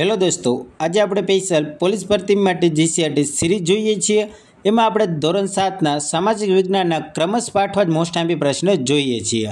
hello દોસ્તો આજે આપણે પેશિયલ પોલીસ ભરતી માટે જીસીઆરટી સિરીઝ જોઈએ છીએ એમાં આપણે ધોરણ સાતના સામાજિક વિજ્ઞાનના ક્રમશ પાઠવા જ મોસ્ટ આંબી પ્રશ્નો જોઈએ છીએ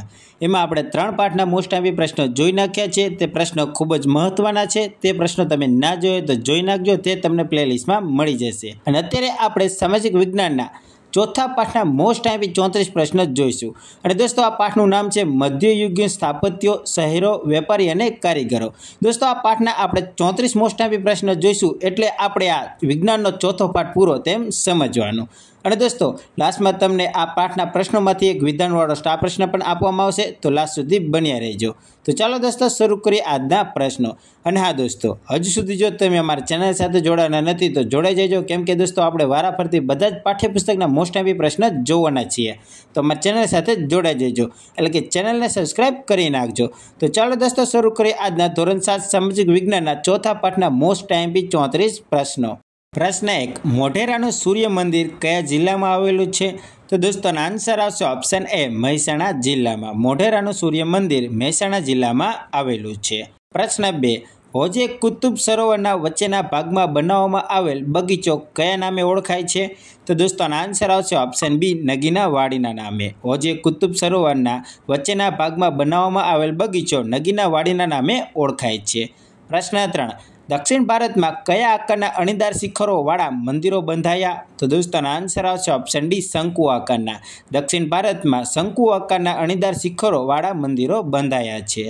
એમાં આપણે ત્રણ પાઠના મોસ્ટ આંબી પ્રશ્નો જોઈ નાખ્યા છે તે પ્રશ્નો ખૂબ જ મહત્વના છે તે પ્રશ્નો તમે ના જોયો તો જોઈ નાખજો તે તમને પ્લેલિસ્ટમાં મળી જશે અને અત્યારે આપણે સામાજિક વિજ્ઞાનના ચોથા પાઠના મોસ્ટ આઈપી ચોત્રીસ પ્રશ્ન જ જોઈશું અને દોસ્તો આ પાઠનું નામ છે મધ્યયુગીન સ્થાપત્યો શહેરો વેપારી અને કારીગરો દોસ્તો આ પાઠના આપણે ચોત્રીસ મોસ્ટ આઈપી પ્રશ્ન જોઈશું એટલે આપણે આ વિજ્ઞાનનો ચોથો પાઠ પૂરો તેમ સમજવાનો અને દોસ્તો લાસ્ટમાં તમને આ પાઠના પ્રશ્નોમાંથી એક વિધાનવાળો સ્ટાર પ્રશ્ન પણ આપવામાં આવશે તો લાસ્ટ સુધી બન્યા રહેજો તો ચાલો દોસ્તો શરૂ કરીએ આજના પ્રશ્નો અને હા દોસ્તો હજુ સુધી જો તમે અમારા ચેનલ સાથે જોડાના નથી તો જોડાઈ જજો કેમ કે દોસ્તો આપણે વારાફરતી બધા જ પાઠ્યપુસ્તકના મોસ્ટ એવી પ્રશ્ન જોવાના છીએ તો અમારા ચેનલ સાથે જોડાઈ જજો એટલે કે ચેનલને સબસ્ક્રાઈબ કરી નાખજો તો ચાલો દોસ્તો શરૂ કરીએ આજના ધોરણ સાત સામાજિક વિજ્ઞાનના ચોથા પાઠના મોસ્ટ ટાઈમ બી ચોત્રીસ પ્રશ્નો પ્રશ્ન એક મોઢેરાનું સૂર્ય મંદિર કયા જિલ્લામાં આવેલું છે તો દોસ્તોનો આન્સર આવશે ઓપ્શન એ મહેસાણા જિલ્લામાં મોઢેરાનું સૂર્ય મંદિર મહેસાણા જિલ્લામાં આવેલું છે પ્રશ્ન બે હોજે કુતુબ સરોવરના વચ્ચેના ભાગમાં બનાવવામાં આવેલ બગીચો કયા નામે ઓળખાય છે તો દોસ્તોનો આન્સર આવશે ઓપ્શન બી નગીના વાડીના નામે હોજે કુતુબ સરોવરના વચ્ચેના ભાગમાં બનાવવામાં આવેલ બગીચો નગીના વાડીના નામે ઓળખાય છે પ્રશ્ન ત્રણ દક્ષિણ ભારતમાં કયા આકારના અણીદાર શિખરોવાળા મંદિરો બંધાયા તો દોસ્તોનો આન્સર આવશે ઓપ્શન ડી શંકુ આકારના દક્ષિણ ભારતમાં શંકુ આકારના અણીદાર શિખરોવાળા મંદિરો બંધાયા છે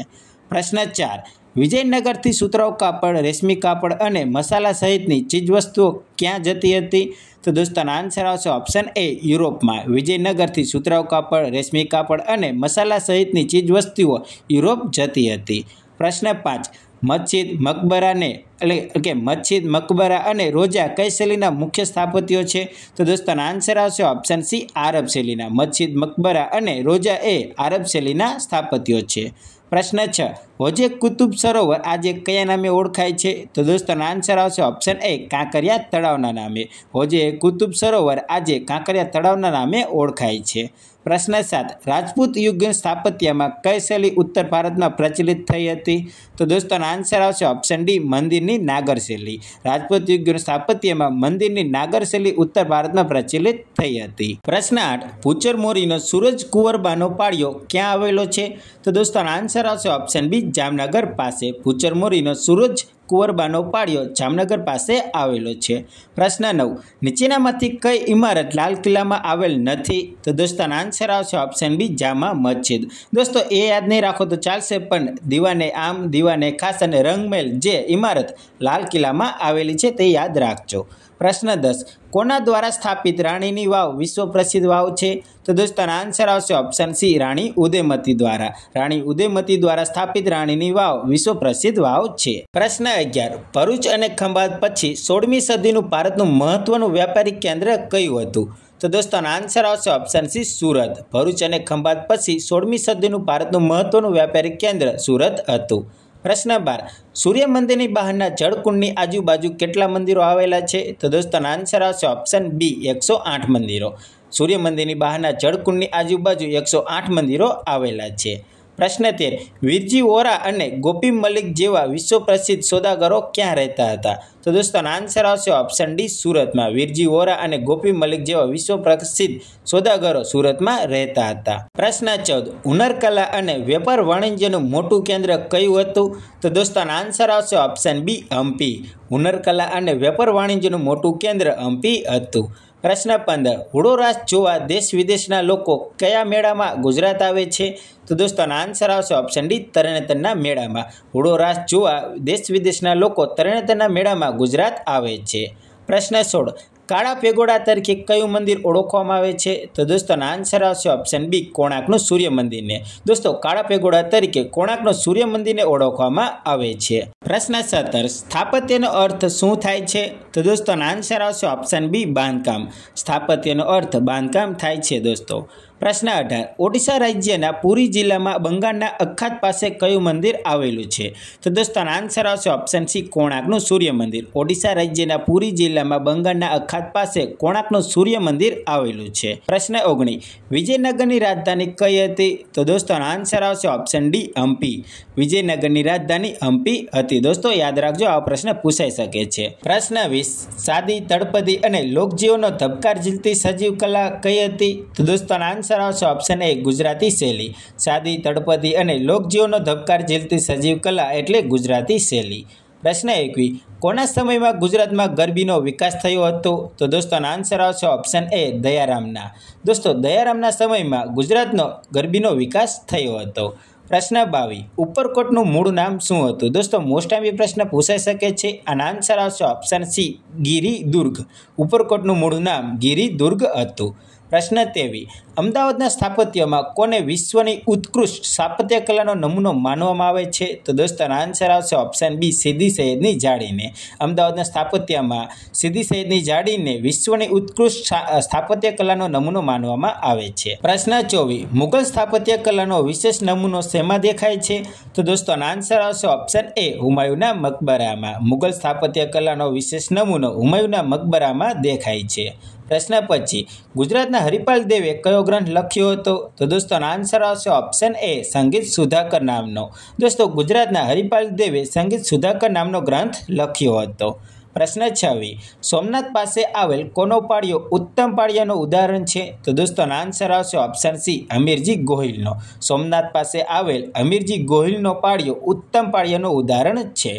પ્રશ્ન ચાર વિજયનગરથી સુતરાઉ કાપડ રેશમી કાપડ અને મસાલા સહિતની ચીજવસ્તુઓ ક્યાં જતી હતી તો દોસ્તોનો આન્સર આવશે ઓપ્શન એ યુરોપમાં વિજયનગરથી સુતરાઉ કાપડ રેશમી કાપડ અને મસાલા સહિતની ચીજવસ્તુઓ યુરોપ જતી હતી પ્રશ્ન પાંચ મસ્જિદ મકબરાને એટલે કે મસ્જિદ મકબરા અને રોજા કઈ શૈલીના મુખ્ય સ્થાપત્યો છે તો દોસ્તોનો આન્સર આવશે ઓપ્શન સી આરબ શૈલીના મસ્જિદ મકબરા અને રોજા એ આરબ શૈલીના સ્થાપત્યો છે પ્રશ્ન છ હોજે કુતુબ સરોવર આજે કયા નામે ઓળખાય છે તો દોસ્તોનો આન્સર આવશે ઓપ્શન એ કાંકરિયા તળાવના નામે હોજે કુતુબ સરોવર આજે કાંકરિયા તળાવના નામે ઓળખાય છે પ્રશ્ન સાત રાજપૂત યુગની સ્થાપત્યમાં કઈ શૈલી ઉત્તર ભારતમાં પ્રચલિત થઈ હતી તો દોસ્તોનો આન્સર આવશે ઓપ્શન ડી મંદિરની નાગર શૈલી રાજપૂત યુગની સ્થાપત્યમાં મંદિરની નાગર શૈલી ઉત્તર ભારતમાં પ્રચલિત થઈ હતી પ્રશ્ન આઠ ભૂચર મોરીનો સૂરજ કુંવરબાનો પાળિયો ક્યાં આવેલો છે તો દોસ્તોનો આન્સર આવશે ઓપ્શન બી જામનગર પાસે ભૂચર મોરીનો સૂરજ કુંવરબાનો પાળિયો જામનગર પાસે આવેલો છે પ્રશ્ન નવ નીચેનામાંથી કઈ ઇમારત લાલ કિલ્લામાં આવેલ નથી તો દોસ્તાનો આન્સર આવશે ઓપ્શન બી જામા મસ્જિદ દોસ્તો એ યાદ નહીં રાખો તો ચાલશે પણ દીવાને આમ દીવાને ખાસ અને રંગમેલ જે ઇમારત લાલ કિલ્લામાં આવેલી છે તે યાદ રાખજો પ્રશ્ન દસ કોના દ્વારા સ્થાપિત રાણીની વાવ વિશ્વ પ્રસિદ્ધ વાવ છે તો દોસ્તો આન્સર આવશે ઓપ્શન સી રાણી ઉદયમતી દ્વારા રાણી ઉદયમતી દ્વારા સ્થાપિત રાણીની વાવ વિશ્વ પ્રસિદ્ધ વાવ છે પ્રશ્ન અગિયાર ભરૂચ અને ખંભાત પછી સોળમી સદીનું ભારતનું મહત્વનું વ્યાપારિક કેન્દ્ર કયું હતું તો દોસ્તો આન્સર આવશે ઓપ્શન સી સુરત ભરૂચ અને ખંભાત પછી સોળમી સદીનું ભારતનું મહત્વનું વ્યાપારિક કેન્દ્ર સુરત હતું પ્રશ્ન બાર સૂર્ય મંદિરની બહારના જળકુંડની આજુબાજુ કેટલા મંદિરો આવેલા છે તો દોસ્તોનો આન્સર આવશે ઓપ્શન બી એકસો આઠ મંદિરો સૂર્ય મંદિરની બહારના જળકુંડની આજુબાજુ એકસો આઠ મંદિરો આવેલા છે પ્રશ્ન તેર વિરજી વોરા અને ગોપી મલિક જેવા વિશ્વ પ્રસિદ્ધ સોદાગરો ક્યાં રહેતા હતા તો દોસ્તોનો આન્સર આવશે ઓપ્શન ડી સુરતમાં વિરજી વોરા અને ગોપી મલિક જેવા વિશ્વ પ્રસિદ્ધ સોદાગરો સુરતમાં રહેતા હતા પ્રશ્ન ચૌદ હુનરકલા અને વેપાર વાણિજ્યનું મોટું કેન્દ્ર કયું હતું તો દોસ્તોનો આન્સર આવશે ઓપ્શન બી હમ્પી હુનરકલા અને વેપાર વાણિજ્યનું મોટું કેન્દ્ર હમ્પી હતું પ્રશ્ન પંદર હુડો રાસ જોવા દેશ વિદેશના લોકો કયા મેળામાં ગુજરાત આવે છે તો દોસ્તોનો આન્સર આવશે ઓપ્શન ડી તરણેતરના મેળામાં હુડો રાસ જોવા દેશ વિદેશના લોકો તરણેતરના મેળામાં ગુજરાત આવે છે પ્રશ્ન સોળ કાળા પેગોડા તરીકે કયું મંદિર ઓળખવામાં આવે છે તો દોસ્તોનો આન્સર આવશે ઓપ્શન બી કોણાકનું સૂર્ય મંદિરને દોસ્તો કાળા પેગોડા તરીકે કોણાકનું સૂર્ય મંદિરને ઓળખવામાં આવે છે પ્રશ્ન સત્તર સ્થાપત્યનો અર્થ શું થાય છે તો દોસ્તોનો આન્સર આવશે ઓપ્શન બી બાંધકામ સ્થાપત્યનો અર્થ બાંધકામ થાય છે દોસ્તો પ્રશ્ન અઢાર ઓડિશા રાજ્યના પુરી જિલ્લામાં બંગાળના અખાત પાસે કયું મંદિર આવેલું છે તો દોસ્તો આન્સર આવશે ઓપ્શન સી કોણાકનું સૂર્ય મંદિર ઓડિશા રાજ્યના પુરી જિલ્લામાં બંગાળના અખાત પાસે કોણાકનું સૂર્ય મંદિર આવેલું છે પ્રશ્ન ઓગણીસ વિજયનગરની રાજધાની કઈ હતી તો દોસ્તો આન્સર આવશે ઓપ્શન ડી હમ્પી વિજયનગરની રાજધાની હમ્પી હતી દોસ્તો યાદ રાખજો આ પ્રશ્ન પૂછાઈ શકે છે પ્રશ્ન વીસ સાદી તળપદી અને લોકજીવનો ધબકાર ઝીલતી સજીવ કલા કઈ હતી તો દોસ્તો આન્સર આન્સર આવશે ઓપ્શન એ ગુજરાતી શૈલી સાદી તળપદી અને લોકજીવનો ધબકાર ઝીલતી સજીવ કલા એટલે ગુજરાતી શૈલી પ્રશ્ન એકવી કોના સમયમાં ગુજરાતમાં ગરબીનો વિકાસ થયો હતો તો દોસ્તોનો આન્સર આવશે ઓપ્શન એ દયારામના દોસ્તો દયારામના સમયમાં ગુજરાતનો ગરબીનો વિકાસ થયો હતો પ્રશ્ન બાવી ઉપરકોટનું મૂળ નામ શું હતું દોસ્તો મોસ્ટ ટાઈમ એ પ્રશ્ન પૂછાઈ શકે છે અને આન્સર આવશે ઓપ્શન સી ગીરી દુર્ગ ઉપરકોટનું મૂળ નામ ગીરી દુર્ગ હતું પ્રશ્ન તેવી અમદાવાદના સ્થાપત્યમાં કોને વિશ્વની ઉત્કૃષ્ટ સ્થાપત્ય કલાનો નમૂનો માનવામાં આવે છે તો દોસ્તો આન્સર આવશે ઓપ્શન બી સીધી સૈયદની જાળીને અમદાવાદના સ્થાપત્યમાં સીધી સૈયદની જાળીને વિશ્વની ઉત્કૃષ્ટ સ્થાપત્ય કલાનો નમૂનો માનવામાં આવે છે પ્રશ્ન ચોવીસ મુગલ સ્થાપત્ય કલાનો વિશેષ નમૂનો શેમાં દેખાય છે તો દોસ્તો આન્સર આવશે ઓપ્શન એ હુમાયુના મકબરામાં મુગલ સ્થાપત્ય કલાનો વિશેષ નમૂનો હુમાયુના મકબરામાં દેખાય છે પ્રશ્ન પછી ગુજરાતના હરિપાલ દેવે કયો ગ્રંથ લખ્યો હતો તો દોસ્તો આન્સર આવશે ઓપ્શન એ સંગીત સુધાકર નામનો દોસ્તો ગુજરાતના હરિપાલ દેવે સંગીત સુધાકર નામનો ગ્રંથ લખ્યો હતો પ્રશ્ન છવ્વી સોમનાથ પાસે આવેલ કોનો પાડ્યો ઉત્તમ પાળિયાનું ઉદાહરણ છે તો દોસ્તો આન્સર આવશે ઓપ્શન સી અમીરજી ગોહિલનો સોમનાથ પાસે આવેલ અમીરજી ગોહિલનો પાળિયો ઉત્તમ પાળિયાનું ઉદાહરણ છે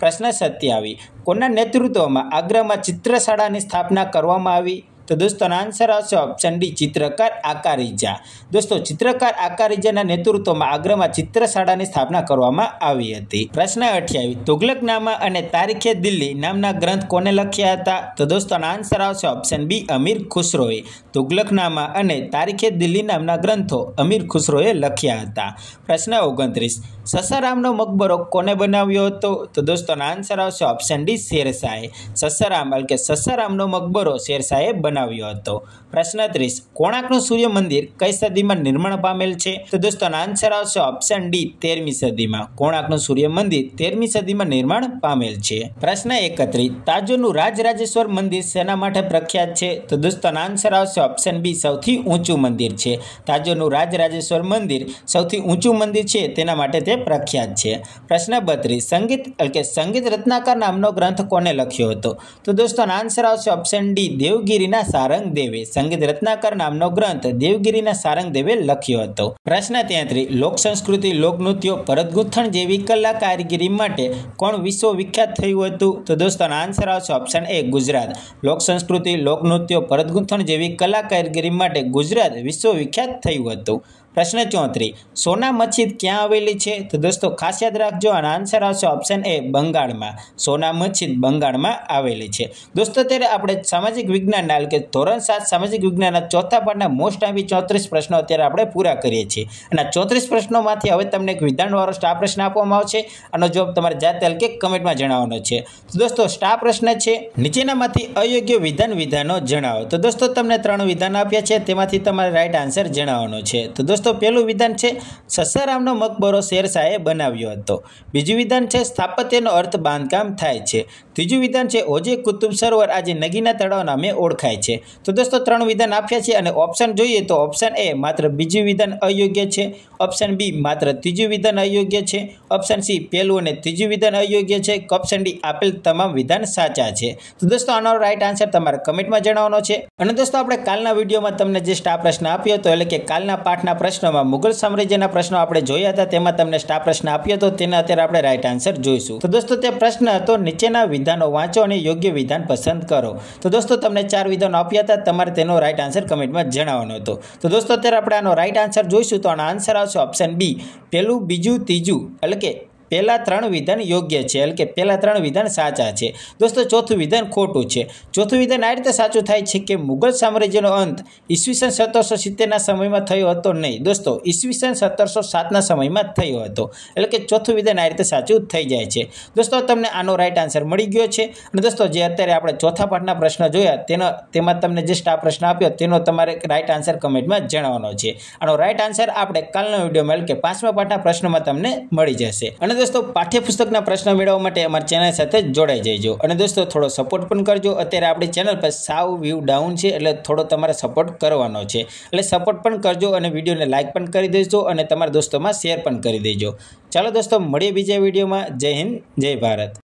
પ્રશ્ન સત્યાવી કોના નેતૃત્વમાં આગ્રામાં ચિત્રશાળાની સ્થાપના કરવામાં આવી તો દોસ્તોનો આન્સર આવશે ઓપ્શન ડી ચિત્રકાર આકારીજા દોસ્તો ચિત્રકાર આકારીજાના નેતૃત્વમાં આગ્રામાં ચિત્રશાળાની સ્થાપના કરવામાં આવી હતી પ્રશ્ન અઠ્યાવીસ તુગલકનામા અને તારીખે દિલ્હી નામના ગ્રંથ કોને લખ્યા હતા તો દોસ્તોનો આન્સર આવશે ઓપ્શન બી અમીર ખુસરોએ તુગલકનામા અને તારીખે દિલ્હી નામના ગ્રંથો અમીર ખુસરોએ લખ્યા હતા પ્રશ્ન ઓગણત્રીસ સસારામનો મકબરો કોને બનાવ્યો હતો તો દોસ્તોનો આન્સર આવશે ઓપ્શન ડી શેરશાહે સસારામ એટલે કે સસારામનો મકબરો શેરશાહે બનાવ્યો બનાવ્યો હતો પ્રશ્ન ત્રીસ કોણાર્કનું સૂર્ય મંદિર કઈ સદીમાં નિર્માણ પામેલ છે તો દોસ્તો આન્સર આવશે ઓપ્શન ડી તેરમી સદીમાં કોણાર્કનું સૂર્ય મંદિર તેરમી સદીમાં નિર્માણ પામેલ છે પ્રશ્ન એકત્રીસ તાજોનું રાજરાજેશ્વર મંદિર શેના માટે પ્રખ્યાત છે તો દોસ્તો આન્સર આવશે ઓપ્શન બી સૌથી ઊંચું મંદિર છે તાજોનું રાજરાજેશ્વર મંદિર સૌથી ઊંચું મંદિર છે તેના માટે તે પ્રખ્યાત છે પ્રશ્ન બત્રીસ સંગીત એટલે કે સંગીત રત્નાકર નામનો ગ્રંથ કોને લખ્યો હતો તો દોસ્તો આન્સર આવશે ઓપ્શન ડી દેવગીરીના સારંગદેવે સંગીત રત્નાકર નામનો ગ્રંથ દેવગીરીના સારંગદેવે લખ્યો હતો પ્રશ્ન ત્યાંત્રી લોક સંસ્કૃતિ લોકનૃત્યો ભરતગુંથણ જેવી કલા કારીગીરી માટે કોણ વિશ્વ વિખ્યાત થયું હતું તો દોસ્તોનો આન્સર આવશે ઓપ્શન એ ગુજરાત લોક સંસ્કૃતિ લોકનૃત્યો ભરતગુંથણ જેવી કલા કારીગીરી માટે ગુજરાત વિશ્વ વિખ્યાત થયું હતું પ્રશ્ન ચોત્રીસ સોના મસ્જિદ ક્યાં આવેલી છે તો દોસ્તો ખાસ યાદ રાખજો અને આન્સર આવશે ઓપ્શન એ બંગાળમાં સોના મસ્જિદ બંગાળમાં આવેલી છે દોસ્તો ત્યારે આપણે સામાજિક વિજ્ઞાનના કે ધોરણ સાત સામાજિક વિજ્ઞાનના ચોથા પાઠના મોસ્ટ આવી ચોત્રીસ પ્રશ્નો અત્યારે આપણે પૂરા કરીએ છીએ અને ચોત્રીસ પ્રશ્નોમાંથી હવે તમને એક વિધાનવાળો સ્ટાફ પ્રશ્ન આપવામાં આવશે આનો જવાબ તમારે જાતે કે કમેન્ટમાં જણાવવાનો છે તો દોસ્તો સ્ટાફ પ્રશ્ન છે નીચેનામાંથી અયોગ્ય વિધાન વિધાનો જણાવો તો દોસ્તો તમને ત્રણ વિધાન આપ્યા છે તેમાંથી તમારે રાઇટ આન્સર જણાવવાનો છે તો દોસ્તો દોસ્તો પહેલું વિધાન છે સસારામનો મકબરો શેરશાહે બનાવ્યો હતો બીજું વિધાન છે સ્થાપત્યનો અર્થ બાંધકામ થાય છે ત્રીજું વિધાન છે ઓજે કુતુબ સરોવર આજે નગીના તળાવ નામે ઓળખાય છે તો દોસ્તો ત્રણ વિધાન આપ્યા છે અને ઓપ્શન જોઈએ તો ઓપ્શન એ માત્ર બીજું વિધાન અયોગ્ય છે ઓપ્શન બી માત્ર ત્રીજું વિધાન અયોગ્ય છે ઓપ્શન સી પહેલું અને ત્રીજું વિધાન અયોગ્ય છે ઓપ્શન ડી આપેલ તમામ વિધાન સાચા છે તો દોસ્તો આનો રાઈટ આન્સર તમારે કમેન્ટમાં જણાવવાનો છે અને દોસ્તો આપણે કાલના વિડીયોમાં તમને જે સ્ટાફ પ્રશ્ન આપ્યો હતો એટલે કે કાલના પાઠના પ્રશ્ન પ્રશ્નોમાં મુગલ સામ્રાજ્યના પ્રશ્નો આપણે જોયા હતા તેમાં તમને સ્ટાર પ્રશ્ન આપ્યો હતો તેના અત્યારે આપણે રાઇટ આન્સર જોઈશું તો દોસ્તો તે પ્રશ્ન હતો નીચેના વિધાનો વાંચો અને યોગ્ય વિધાન પસંદ કરો તો દોસ્તો તમને ચાર વિધાનો આપ્યા હતા તમારે તેનો રાઇટ આન્સર કમેન્ટમાં જણાવવાનો હતો તો દોસ્તો અત્યારે આપણે આનો રાઇટ આન્સર જોઈશું તો આનો આન્સર આવશે ઓપ્શન બી પહેલું બીજું ત્રીજું એટલે કે પહેલાં ત્રણ વિધાન યોગ્ય છે એટલે કે પહેલાં ત્રણ વિધાન સાચા છે દોસ્તો ચોથું વિધાન ખોટું છે ચોથું વિધાન આ રીતે સાચું થાય છે કે મુગલ સામ્રાજ્યનો અંત ઈસવીસન સત્તરસો સિત્તેરના સમયમાં થયો હતો નહીં દોસ્તો ઈસવીસન સત્તરસો સાતના સમયમાં થયો હતો એટલે કે ચોથું વિધાન આ રીતે સાચું થઈ જાય છે દોસ્તો તમને આનો રાઈટ આન્સર મળી ગયો છે અને દોસ્તો જે અત્યારે આપણે ચોથા પાઠના પ્રશ્ન જોયા તેનો તેમાં તમને જે સ્ટાફ પ્રશ્ન આપ્યો તેનો તમારે રાઈટ આન્સર કમેન્ટમાં જણાવવાનો છે આનો રાઈટ આન્સર આપણે કાલના વિડીયોમાં એટલે કે પાંચમા પાઠના પ્રશ્નમાં તમને મળી જશે અને દોસ્તો પાઠ્યપુસ્તકના પ્રશ્ન મેળવવા માટે અમારી ચેનલ સાથે જોડાઈ જઈજો અને દોસ્તો થોડો સપોર્ટ પણ કરજો અત્યારે આપણી ચેનલ પર સાવ વ્યૂ ડાઉન છે એટલે થોડો તમારે સપોર્ટ કરવાનો છે એટલે સપોર્ટ પણ કરજો અને વિડીયોને લાઇક પણ કરી દેજો અને તમારા દોસ્તોમાં શેર પણ કરી દેજો ચાલો દોસ્તો મળીએ બીજા વિડીયોમાં જય હિન્દ જય ભારત